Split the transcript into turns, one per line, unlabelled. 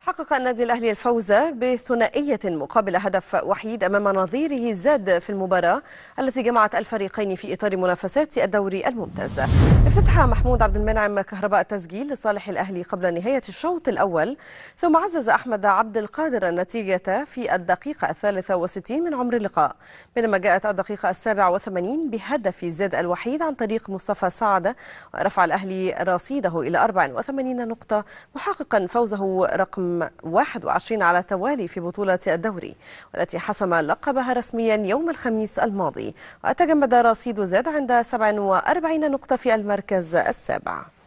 حقق النادي الأهلي الفوز بثنائية مقابل هدف وحيد أمام نظيره زاد في المباراة التي جمعت الفريقين في إطار منافسات الدوري الممتاز افتتح محمود عبد المنعم كهرباء التسجيل لصالح الأهلي قبل نهاية الشوط الأول ثم عزز أحمد عبد القادر النتيجة في الدقيقة الثالثة وستين من عمر اللقاء بينما جاءت الدقيقة السابعة وثمانين بهدف زاد الوحيد عن طريق مصطفى سعد رفع الأهلي رصيده إلى 84 نقطة محققا فوزه رقم رقم 21 على التوالي في بطولة الدوري والتي حسم لقبها رسميا يوم الخميس الماضي وتجمد رصيد زاد عند 47 نقطة في المركز السابع